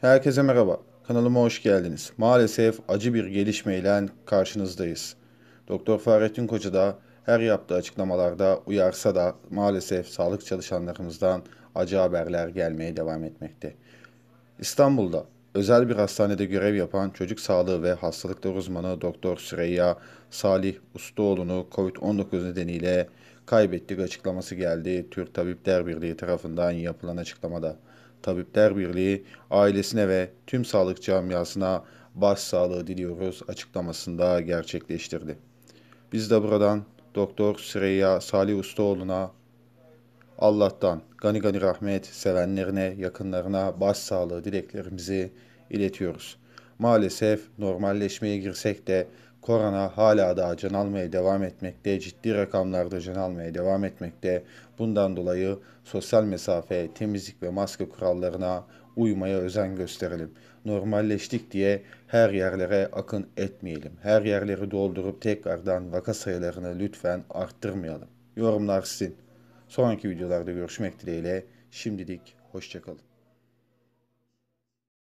Herkese merhaba. Kanalıma hoş geldiniz. Maalesef acı bir gelişmeyle karşınızdayız. Doktor Fahrettin Koca da her yaptığı açıklamalarda uyarsa da maalesef sağlık çalışanlarımızdan acı haberler gelmeye devam etmekte. İstanbul'da Özel bir hastanede görev yapan çocuk sağlığı ve hastalıklar uzmanı Doktor Süreyya Salih Ustaoğlu'nu COVID-19 nedeniyle kaybettik açıklaması geldi Türk Tabipler Birliği tarafından yapılan açıklamada. Tabipler Birliği ailesine ve tüm sağlık camiasına başsağlığı diliyoruz açıklamasında gerçekleştirdi. Biz de buradan Doktor Süreyya Salih Ustaoğlu'na Allah'tan gani gani rahmet sevenlerine, yakınlarına başsağlığı dileklerimizi iletiyoruz. Maalesef normalleşmeye girsek de korona hala daha can almaya devam etmekte, ciddi rakamlarda can almaya devam etmekte. Bundan dolayı sosyal mesafe, temizlik ve maske kurallarına uymaya özen gösterelim. Normalleştik diye her yerlere akın etmeyelim. Her yerleri doldurup tekrardan vaka sayılarını lütfen arttırmayalım. Yorumlar sizin. Sonraki videolarda görüşmek dileğiyle. Şimdilik hoşçakalın.